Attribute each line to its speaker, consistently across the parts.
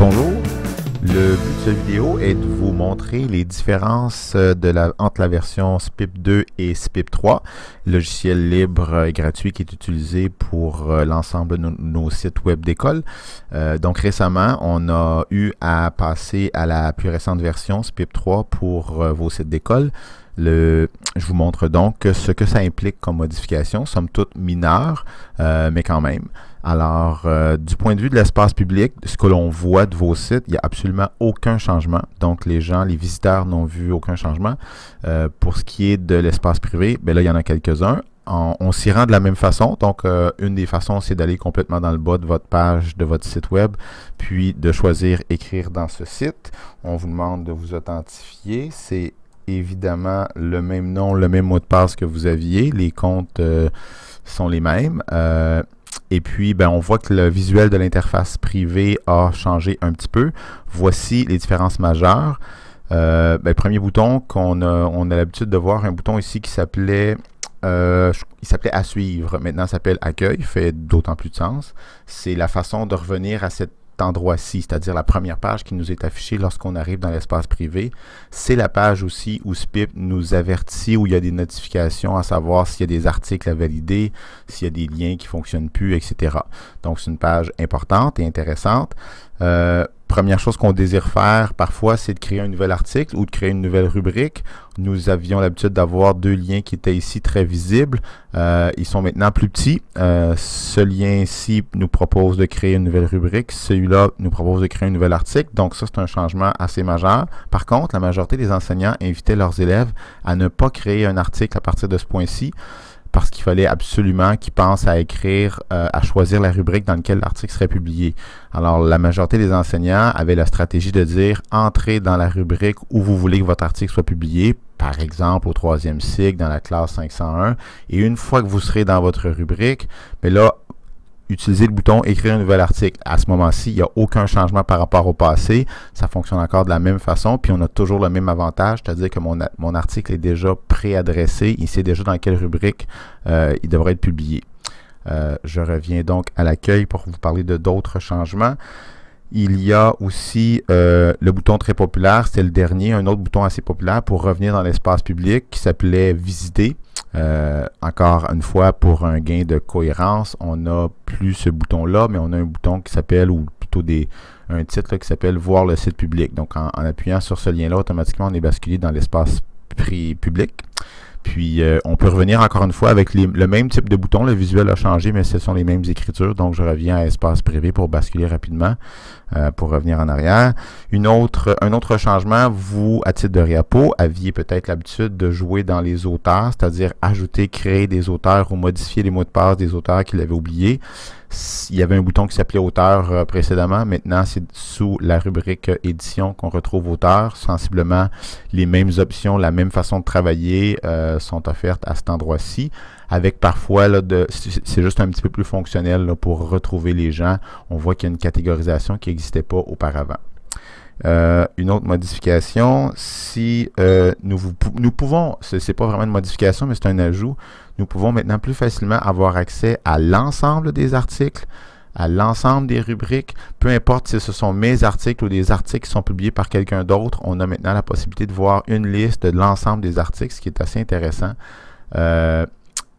Speaker 1: Bonjour. Le but de cette vidéo est de vous montrer les différences euh, entre la version SPIP 2 et SPIP 3, logiciel libre et gratuit qui est utilisé pour euh, l'ensemble de nos, sites web d'école. Euh, donc récemment, on a eu à passer à la plus récente version SPIP 3 pour vos sites d'école je vous montre donc ce que ça implique comme modification, somme toute mineure, euh, mais quand même. Alors, euh, du point de vue de l'espace public, ce que l'on voit de vos sites, il n'y a absolument aucun changement. Donc, les gens, les visiteurs n'ont vu aucun changement. Euh, pour ce qui est de l'espace privé, ben là, il y en a quelques-uns. On, s'y rend de la même façon. Donc, une des façons, c'est d'aller complètement dans le bas de votre page, de votre site web, puis de choisir écrire dans ce site. On vous demande de vous authentifier. C'est évidemment le même nom, le même mot de passe que vous aviez. Les comptes euh, sont les mêmes. Euh, et puis, ben, on voit que le visuel de l'interface privée a changé un petit peu. Voici les différences majeures. Euh, ben, premier bouton qu'on a, on a l'habitude de voir, un bouton ici qui s'appelait il s'appelait à suivre, maintenant s'appelle accueil, fait d'autant plus de sens. C'est la façon de revenir à cette endroit-ci, c'est-à-dire la première page qui nous est affichée lorsqu'on arrive dans l'espace privé. C'est la page aussi où SPIP nous avertit, où il y a des notifications à savoir s'il y a des articles à valider, s'il y a des liens qui ne fonctionnent plus, etc. Donc, c'est une page importante et intéressante. Euh, première chose qu'on désire faire parfois, c'est de créer un nouvel article ou de créer une nouvelle rubrique. Nous avions l'habitude d'avoir deux liens qui étaient ici très visibles. Euh, ils sont maintenant plus petits. Euh, ce lien-ci nous propose de créer une nouvelle rubrique. Celui-là nous propose de créer un nouvel article. Donc ça, c'est un changement assez majeur. Par contre, la majorité des enseignants invitaient leurs élèves à ne pas créer un article à partir de ce point-ci parce qu'il fallait absolument qu'ils pensent à écrire, euh, à choisir la rubrique dans laquelle l'article serait publié. Alors, la majorité des enseignants avaient la stratégie de dire entrez dans la rubrique où vous voulez que votre article soit publié, par exemple au troisième cycle, dans la classe 501. Et une fois que vous serez dans votre rubrique, mais là, utiliser le bouton écrire un nouvel article. À ce moment-ci, il n'y a aucun changement par rapport au passé. Ça fonctionne encore de la même façon, puis on a toujours le même avantage, c'est-à-dire que mon, article est déjà préadressé. Il sait déjà dans quelle rubrique euh, il devrait être publié. Euh, je reviens donc à l'accueil pour vous parler de d'autres changements. Il y a aussi euh, le bouton très populaire, c'était le dernier, un autre bouton assez populaire pour revenir dans l'espace public qui s'appelait Visiter. encore une fois, pour un gain de cohérence, on a ce bouton-là, mais on a un bouton qui s'appelle, ou plutôt des, un titre qui s'appelle Voir le site public. Donc en, appuyant sur ce lien-là, automatiquement, on est basculé dans l'espace Prix public. Puis, euh, on peut revenir encore une fois avec le même type de bouton. Le visuel a changé, mais ce sont les mêmes écritures. Donc, je reviens à espace privé pour basculer rapidement, euh, pour revenir en arrière. Une autre, un autre changement, vous, à titre de réapo, aviez peut-être l'habitude de jouer dans les auteurs, c'est-à-dire ajouter, créer des auteurs ou modifier les mots de passe des auteurs qu'il avait oubliés. Il y avait un bouton qui s'appelait auteur euh, précédemment. Maintenant, c'est sous la rubrique édition qu'on retrouve auteur. Sensiblement, les mêmes options, la même façon de travailler. Euh, sont offertes à cet endroit-ci, avec parfois, là, de, c'est juste un petit peu plus fonctionnel pour retrouver les gens. On voit qu'il y a une catégorisation qui n'existait pas auparavant. Euh, une autre modification, si euh, nous, vous, nous pouvons, c'est pas vraiment une modification, mais c'est un ajout, nous pouvons maintenant plus facilement avoir accès à l'ensemble des articles, à l'ensemble des rubriques. Peu importe si ce sont mes articles ou des articles qui sont publiés par quelqu'un d'autre, on a maintenant la possibilité de voir une liste de l'ensemble des articles, ce qui est assez intéressant. Euh,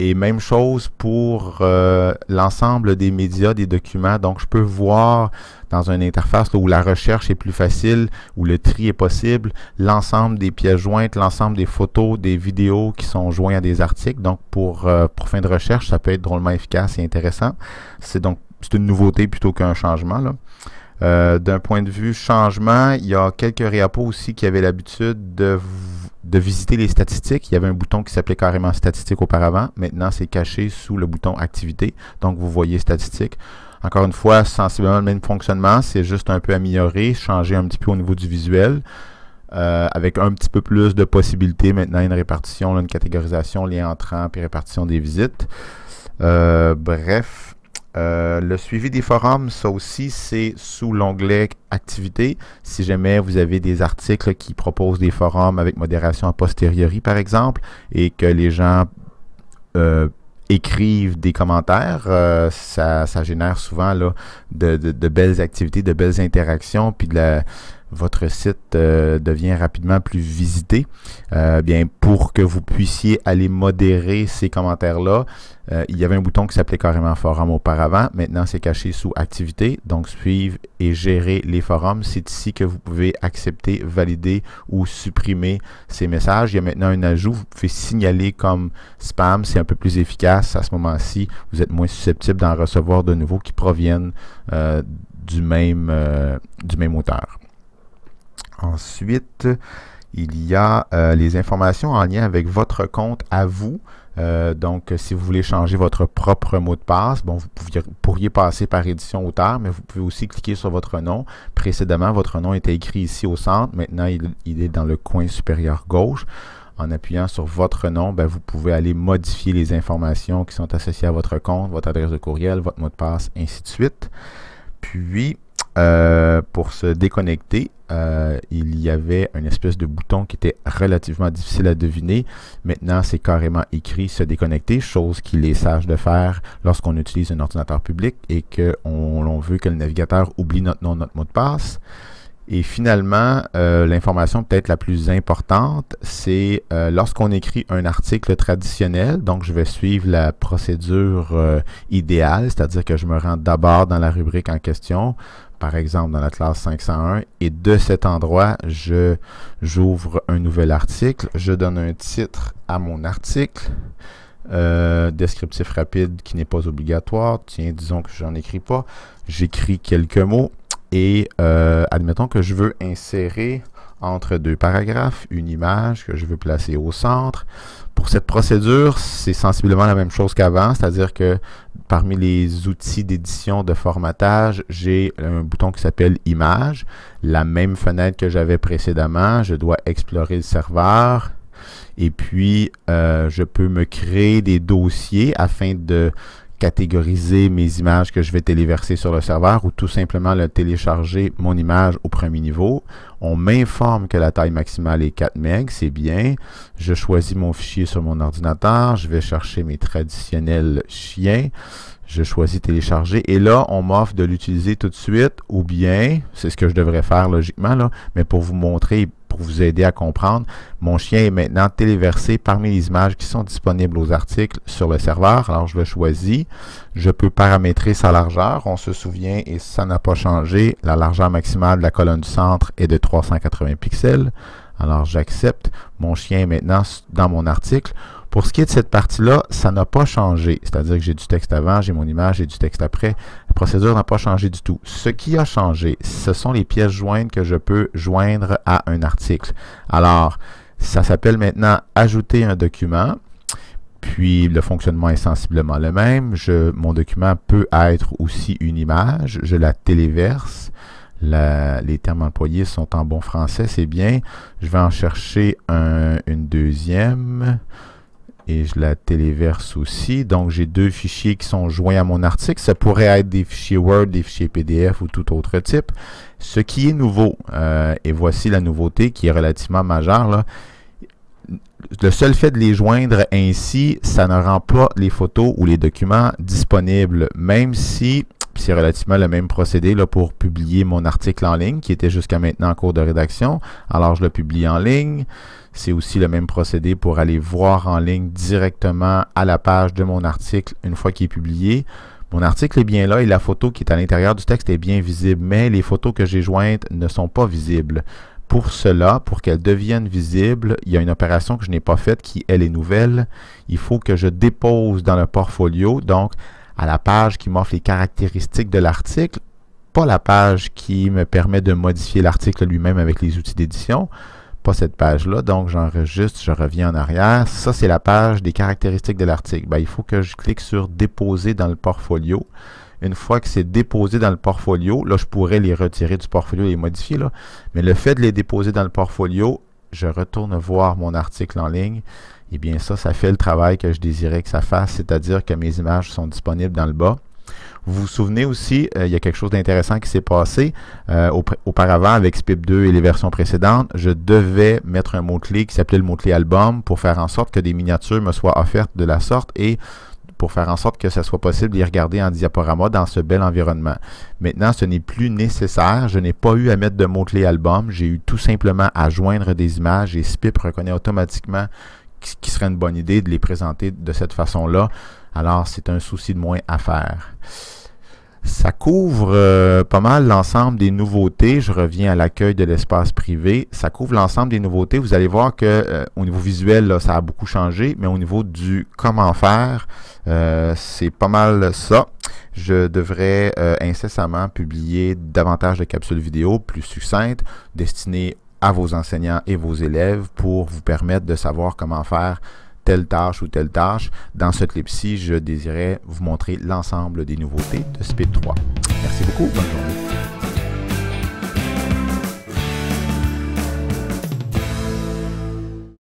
Speaker 1: et même chose pour euh, l'ensemble des médias, des documents. Donc, je peux voir dans une interface où la recherche est plus facile, où le tri est possible, l'ensemble des pièces jointes, l'ensemble des photos, des vidéos qui sont joints à des articles. Donc, pour, euh, pour fin de recherche, ça peut être drôlement efficace et intéressant. C'est donc c'est une nouveauté plutôt qu'un changement. Euh, d'un point de vue changement, il y a quelques réappos aussi qui avaient l'habitude de, visiter les statistiques. Il y avait un bouton qui s'appelait carrément statistiques auparavant. Maintenant, c'est caché sous le bouton activité. Donc, vous voyez statistiques. Encore une fois, sensiblement le même fonctionnement. C'est juste un peu amélioré, changé un petit peu au niveau du visuel. Euh, avec un petit peu plus de possibilités maintenant, une répartition, une catégorisation, lien entrant, puis répartition des visites. Euh, bref, euh, le suivi des forums, ça aussi, c'est sous l'onglet Activité. Si jamais vous avez des articles qui proposent des forums avec modération a posteriori, par exemple, et que les gens euh, écrivent des commentaires, euh, ça, génère souvent là, de, de, belles activités, de belles interactions, puis de la, votre site euh, devient rapidement plus visité, euh, bien pour que vous puissiez aller modérer ces commentaires-là, euh, il y avait un bouton qui s'appelait carrément forum auparavant. Maintenant, c'est caché sous activité. Donc, suivre et gérer les forums. C'est ici que vous pouvez accepter, valider ou supprimer ces messages. Il y a maintenant un ajout. Vous pouvez signaler comme spam. C'est un peu plus efficace. À ce moment-ci, vous êtes moins susceptible d'en recevoir de nouveaux qui proviennent du, même, du même auteur. Ensuite, il y a euh, les informations en lien avec votre compte à vous. Euh, donc, si vous voulez changer votre propre mot de passe, bon, vous pourriez passer par édition tard, mais vous pouvez aussi cliquer sur votre nom. Précédemment, votre nom était écrit ici au centre. Maintenant, il, est dans le coin supérieur gauche. En appuyant sur votre nom, ben, vous pouvez aller modifier les informations qui sont associées à votre compte, votre adresse de courriel, votre mot de passe, ainsi de suite. Puis, euh, pour se déconnecter, euh, il y avait une espèce de bouton qui était relativement difficile à deviner. Maintenant, c'est carrément écrit se déconnecter, chose qu'il est sage de faire lorsqu'on utilise un ordinateur public et que l'on veut que le navigateur oublie notre nom, notre mot de passe. Et finalement, euh, l'information peut-être la plus importante, c'est lorsqu'on écrit un article traditionnel, donc je vais suivre la procédure idéale, c'est-à-dire que je me rends d'abord dans la rubrique en question, par exemple, dans la classe 501. Et de cet endroit, je j'ouvre un nouvel article. Je donne un titre à mon article. Euh, descriptif rapide qui n'est pas obligatoire. Tiens, disons que j'en écris pas. J'écris quelques mots. Et euh, admettons que je veux insérer entre deux paragraphes, une image que je veux placer au centre. Pour cette procédure, c'est sensiblement la même chose qu'avant, c'est-à-dire que parmi les outils d'édition de formatage, j'ai un bouton qui s'appelle « Image », la même fenêtre que j'avais précédemment. Je dois explorer le serveur, et puis, euh, je peux me créer des dossiers afin de catégoriser mes images que je vais téléverser sur le serveur ou tout simplement le télécharger mon image au premier niveau. On m'informe que la taille maximale est 4 MB, c'est bien. Je choisis mon fichier sur mon ordinateur, je vais chercher mes traditionnels chiens, je choisis télécharger et là, on m'offre de l'utiliser tout de suite ou bien, c'est ce que je devrais faire logiquement, mais pour vous montrer pour vous aider à comprendre, mon chien est maintenant téléversé parmi les images qui sont disponibles aux articles sur le serveur. Alors, je le choisis. Je peux paramétrer sa largeur. On se souvient, et ça n'a pas changé, la largeur maximale de la colonne du centre est de 380 pixels. Alors, j'accepte. Mon chien est maintenant dans mon article. Pour ce qui est de cette partie-là, ça n'a pas changé. C'est-à-dire que j'ai du texte avant, j'ai mon image, j'ai du texte après. La procédure n'a pas changé du tout. Ce qui a changé, ce sont les pièces jointes que je peux joindre à un article. Alors, ça s'appelle maintenant « Ajouter un document ». Puis le fonctionnement est sensiblement le même. Je, mon document peut être aussi une image. Je la téléverse. les termes employés sont en bon français, c'est bien. Je vais en chercher une deuxième et je la téléverse aussi. Donc, j'ai deux fichiers qui sont joints à mon article. Ça pourrait être des fichiers Word, des fichiers PDF ou tout autre type. Ce qui est nouveau, euh, et voici la nouveauté qui est relativement majeure, le seul fait de les joindre ainsi, ça ne rend pas les photos ou les documents disponibles, même si c'est relativement le même procédé là, pour publier mon article en ligne qui était jusqu'à maintenant en cours de rédaction. Alors, je le publie en ligne. C'est aussi le même procédé pour aller voir en ligne directement à la page de mon article une fois qu'il est publié. Mon article est bien là et la photo qui est à l'intérieur du texte est bien visible, mais les photos que j'ai jointes ne sont pas visibles. Pour cela, pour qu'elles deviennent visibles, il y a une opération que je n'ai pas faite qui, elle, est nouvelle. Il faut que je dépose dans le portfolio. Donc, à la page qui m'offre les caractéristiques de l'article, pas la page qui me permet de modifier l'article lui-même avec les outils d'édition, pas cette page-là. Donc, j'enregistre, je reviens en arrière. Ça, c'est la page des caractéristiques de l'article. Ben, il faut que je clique sur « Déposer dans le portfolio ». Une fois que c'est déposé dans le portfolio, là, je pourrais les retirer du portfolio et les modifier, là. Mais le fait de les déposer dans le portfolio je retourne voir mon article en ligne, et eh bien ça, ça fait le travail que je désirais que ça fasse, c'est-à-dire que mes images sont disponibles dans le bas. Vous vous souvenez aussi, euh, il y a quelque chose d'intéressant qui s'est passé. Euh, auparavant, avec SPIP 2 et les versions précédentes, je devais mettre un mot-clé qui s'appelait le mot-clé album pour faire en sorte que des miniatures me soient offertes de la sorte et pour faire en sorte que ce soit possible d'y regarder en diaporama dans ce bel environnement. Maintenant, ce n'est plus nécessaire. Je n'ai pas eu à mettre de mots-clés album. J'ai eu tout simplement à joindre des images et SPIP reconnaît automatiquement qui serait une bonne idée de les présenter de cette façon-là. Alors, c'est un souci de moins à faire. Ça couvre euh, pas mal l'ensemble des nouveautés. Je reviens à l'accueil de l'espace privé. Ça couvre l'ensemble des nouveautés. Vous allez voir que euh, au niveau visuel, ça a beaucoup changé, mais au niveau du comment faire, euh, c'est pas mal ça. Je devrais incessamment publier davantage de capsules vidéo plus succinctes destinées à vos enseignants et vos élèves pour vous permettre de savoir comment faire telle tâche ou telle tâche. Dans ce clip-ci, je désirais vous montrer l'ensemble des nouveautés de Speed 3. Merci beaucoup. Bonne journée.